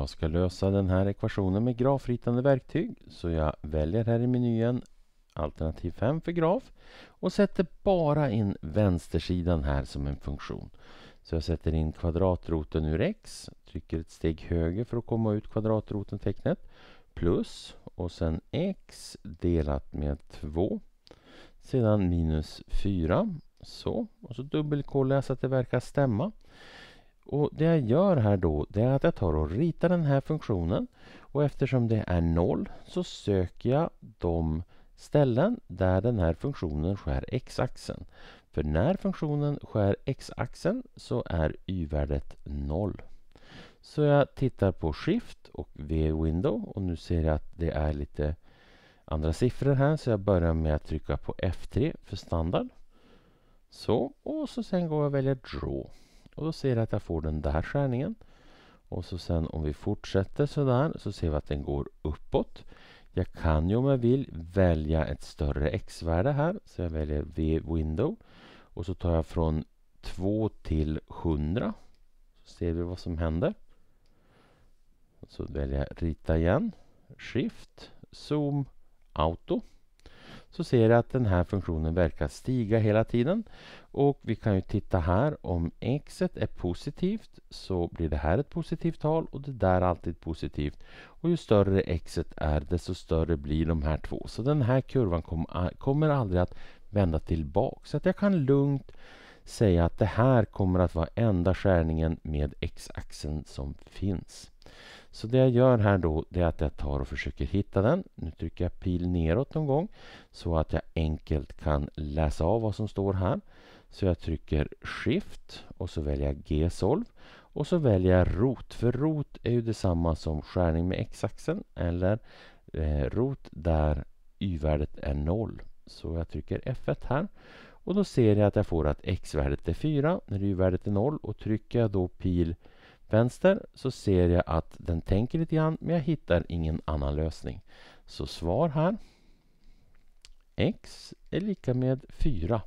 Jag ska lösa den här ekvationen med grafritande verktyg så jag väljer här i menyn alternativ 5 för graf och sätter bara in vänstersidan här som en funktion. Så jag sätter in kvadratroten ur x, trycker ett steg höger för att komma ut kvadratroten tecknet plus och sen x delat med 2 sedan minus 4 så och så dubbelkollar jag så att det verkar stämma. Och Det jag gör här då det är att jag tar och ritar den här funktionen och eftersom det är noll så söker jag de ställen där den här funktionen skär x-axeln. För när funktionen skär x-axeln så är y-värdet noll. Så jag tittar på Shift och V-window och nu ser jag att det är lite andra siffror här så jag börjar med att trycka på F3 för standard. Så, och så sen går jag och väljer Draw. Och då ser jag att jag får den där skärningen. Och så sen om vi fortsätter sådär så ser vi att den går uppåt. Jag kan ju om jag vill välja ett större X-värde här. Så jag väljer V-window. Och så tar jag från 2 till 100. Så ser vi vad som händer. Och så väljer jag rita igen. Shift, zoom, auto så ser jag att den här funktionen verkar stiga hela tiden. Och vi kan ju titta här om x är positivt så blir det här ett positivt tal och det där alltid positivt. Och ju större x är desto större blir de här två. Så den här kurvan kom, kommer aldrig att vända tillbaka. Så att jag kan lugnt säga att det här kommer att vara enda skärningen med x-axeln som finns. Så det jag gör här då är att jag tar och försöker hitta den. Nu trycker jag pil neråt någon gång så att jag enkelt kan läsa av vad som står här. Så jag trycker Shift och så väljer jag G-solv och så väljer jag rot. För rot är ju detsamma som skärning med x-axeln eller eh, rot där y-värdet är 0. Så jag trycker F1 här och då ser jag att jag får att x-värdet är 4 när y-värdet är 0 och trycker jag då pil vänster så ser jag att den tänker lite grann men jag hittar ingen annan lösning. Så svar här x är lika med 4.